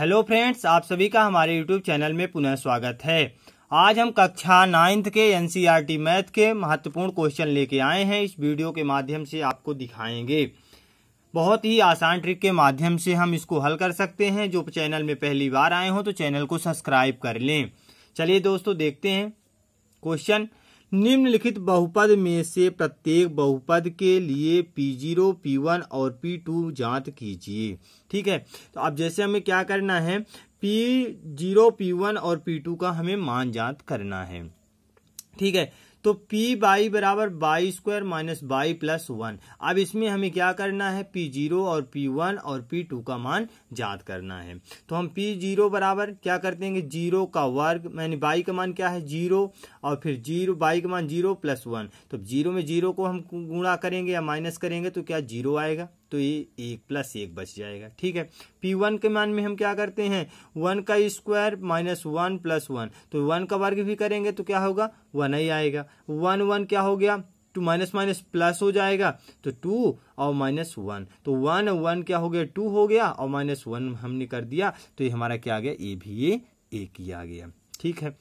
hello friends आप सभी का हमारे यूट्यूब चैनल में पुनः स्वागत है आज हम कक्षा नाइन्थ के एनसीईआरटी e मैथ के महत्वपूर्ण क्वेश्चन लेके आए हैं इस वीडियो के माध्यम से आपको दिखाएंगे बहुत ही आसान ट्रिक के माध्यम से हम इसको हल कर सकते हैं जो चैनल में पहली बार आए हों तो चैनल को सब्सक्राइब कर लें चलिए दोस्तों देखते हैं क्वेश्चन निम्नलिखित बहुपद में से प्रत्येक बहुपद के लिए पी जीरो पी वन और पी टू जाँच कीजिए ठीक है तो अब जैसे हमें क्या करना है पी जीरो पी वन और पी टू का हमें मान जाँच करना है ठीक है तो पी बाई बराबर बाई स्क्वायर माइनस बाई प्लस वन अब इसमें हमें क्या करना है पी जीरो और पी वन और पी टू का मान याद करना है तो हम पी जीरो बराबर क्या कर देंगे जीरो का वर्ग मैंने बाई का मान क्या है जीरो और फिर जीरो बाई का मान जीरो प्लस वन तो जीरो में जीरो को हम गुणा करेंगे या माइनस करेंगे तो क्या जीरो आएगा तो ये एक प्लस एक बच जाएगा ठीक है पी वन के मान में हम क्या करते हैं वन का square minus one plus one तो वन का वर्ग भी करेंगे तो क्या होगा वन ही आएगा वन वन क्या हो गया टू माइनस माइनस प्लस हो जाएगा तो टू और माइनस वन तो वन वन क्या हो गया टू हो गया और माइनस वन हमने कर दिया तो ये हमारा क्या आ गया ए भी ये एक ही आ गया ठीक है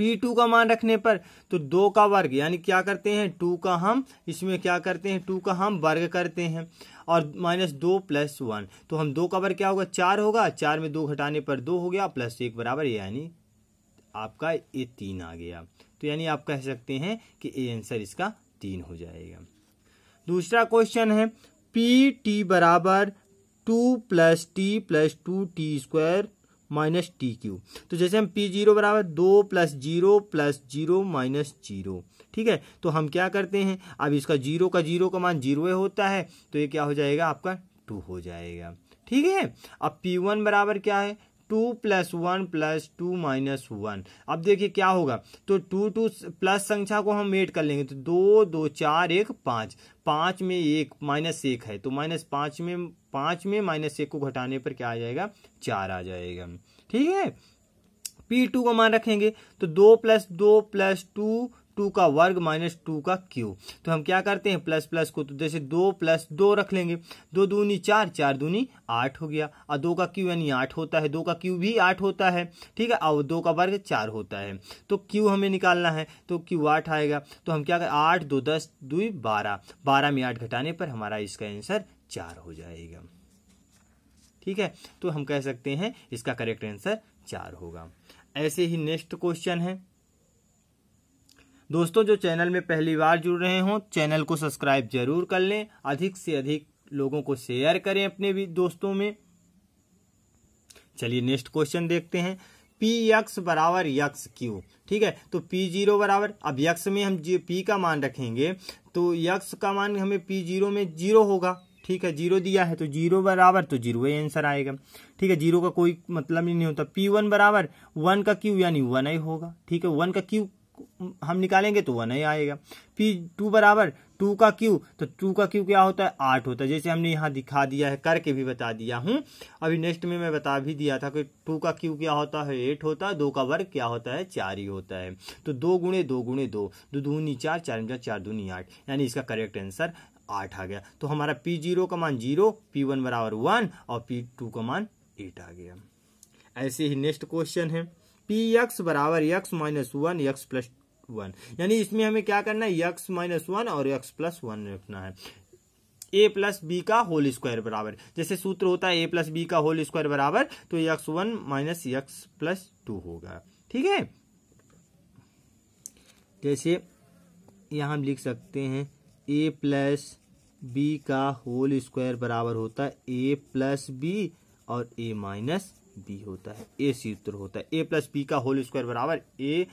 P2 का मान रखने पर तो दो का वर्ग यानी क्या करते हैं टू का हम इसमें क्या करते हैं टू का हम वर्ग करते हैं और माइनस दो प्लस वन तो हम दो का वर्ग क्या होगा चार होगा चार में दो घटाने पर दो हो गया प्लस एक बराबर यानी आपका ये तीन आ गया तो यानी आप कह सकते हैं कि ए आंसर इसका तीन हो जाएगा दूसरा क्वेश्चन है पी टी बराबर two plus T plus two T square minus T cube तो जैसे हम पी जीरो बराबर दो plus zero plus zero minus zero ठीक है तो हम क्या करते हैं अब इसका जीरो का जीरो का मान जीरो होता है तो ये क्या हो जाएगा आपका टू हो जाएगा ठीक है अब पी वन बराबर क्या है two plus one plus two minus one अब देखिए क्या होगा तो टू टू प्लस संख्या को हम एड कर लेंगे तो दो दो चार एक पाँच पाँच में एक माइनस एक है तो माइनस पाँच में पाँच में माइनस एक को घटाने पर क्या आ जाएगा चार आ जाएगा ठीक है पी टू को मान रखेंगे तो दो प्लस दो प्लस टू टू का वर्ग माइनस टू का क्यू तो हम क्या करते हैं प्लस प्लस को तो जैसे दो प्लस दो रख लेंगे दो दूनी चार चार दूनी आठ हो गया और दो का क्यू यानी आठ होता है दो का क्यू भी आठ होता है ठीक है और दो का वर्ग चार होता है तो क्यू हमें निकालना है तो क्यू आठ आएगा तो हम क्या करें आठ दो दस दो बारह बारह में आठ घटाने पर हमारा इसका आंसर चार हो जाएगा ठीक है तो हम कह सकते हैं इसका करेक्ट आंसर चार होगा ऐसे ही नेक्स्ट क्वेश्चन है दोस्तों जो चैनल में पहली बार जुड़ रहे हों चैनल को सब्सक्राइब जरूर कर लें अधिक से अधिक लोगों को शेयर करें अपने भी दोस्तों में चलिए नेक्स्ट क्वेश्चन देखते हैं पी यक्स बराबर यक्स क्यू ठीक है तो पी जीरो बराबर अब यक्स में हम पी का मान रखेंगे तो यक्स का मान हमें पी जीरो में जीरो होगा ठीक है जीरो दिया है तो जीरो बराबर तो जीरो ही आंसर आएगा ठीक है जीरो का कोई मतलब ही नहीं होता पी वन बराबर वन का क्यू यानी वन ही होगा ठीक है वन का क्यू हम निकालेंगे तो वन ही आएगा फिर टू बराबर टू का क्यू तो टू का क्यू क्या होता है आठ होता है जैसे हमने यहाँ दिखा दिया है करके भी बता दिया हूँ अभी नेक्स्ट में मैं बता भी दिया था कि टू का क्यू क्या होता है एट होता है दो का वर्ग क्या होता है चार ही होता है तो दो गुणे दो गुणे दो दो दूनी चार चार चार दूनी आठ यानी इसका करेक्ट आंसर आठ आ गया तो हमारा पी जीरो का मान जीरो पी वन बराबर वन और पी टू का मान एट आ गया ऐसे ही नेक्स्ट क्वेश्चन है पी एक्स बराबर x minus one x plus one यानी इसमें हमें क्या करना है यक्स माइनस वन और एक्स प्लस वन रखना है ए प्लस बी का होल स्क्वायर बराबर जैसे सूत्र होता है ए प्लस बी का होल स्क्वायर बराबर तो x one minus x plus two होगा ठीक है जैसे यहां हम लिख सकते हैं ए प्लस बी का होल स्क्वायर बराबर होता है ए प्लस बी और ए माइनस बी होता है ए सी उत्तर होता है ए प्लस बी का होल स्क्वायर बराबर A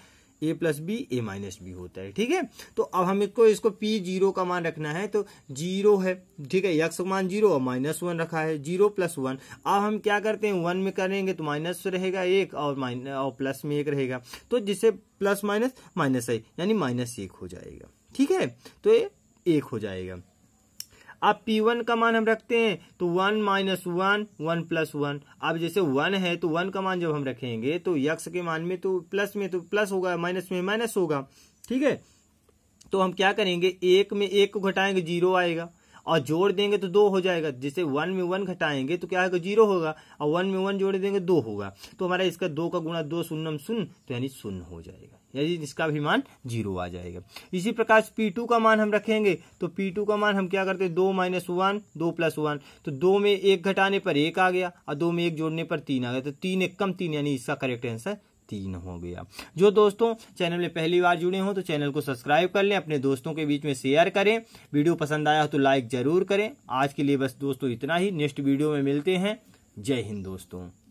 A plus B A minus B होता है ठीक है तो अब हम इसको इसको पी जीरो का मान रखना है तो जीरो है ठीक है यक्स मान जीरो और माइनस वन रखा है जीरो प्लस वन अब हम क्या करते हैं वन में करेंगे तो माइनस रहेगा एक और माइनस और प्लस में एक रहेगा तो जिससे प्लस माइनस माइनस आई यानी माइनस एक हो जाएगा ठीक है तो ये एक हो जाएगा अब पी वन का मान हम रखते हैं तो one minus one one plus one अब जैसे वन है तो वन का मान जब हम रखेंगे तो यक्स के मान में तो प्लस में तो प्लस होगा माइनस में माइनस होगा ठीक है तो हम क्या करेंगे एक में एक को घटाएंगे जीरो आएगा और जोड़ देंगे तो दो हो जाएगा जिसे वन में वन घटाएंगे तो क्या होगा जीरो होगा और वन में वन जोड़ देंगे दो होगा तो हमारा इसका दो का गुणा दो शून्यम शून्य तो यानी शून्य हो जाएगा यानी इसका भी मान जीरो आ जाएगा इसी प्रकार पी टू का मान हम रखेंगे तो पी टू का मान हम क्या करते हैं दो माइनस वन दो प्लस वन तो दो में एक घटाने पर एक आ गया और दो में एक जोड़ने पर तीन आ गया तो तीन एक कम तीन यानी इसका करेक्ट आंसर तीन हो गया जो दोस्तों चैनल में पहली बार जुड़े हों तो चैनल को सब्सक्राइब कर लें अपने दोस्तों के बीच में शेयर करें वीडियो पसंद आया हो तो लाइक जरूर करें आज के लिए बस दोस्तों इतना ही नेक्स्ट वीडियो में मिलते हैं जय हिंद दोस्तों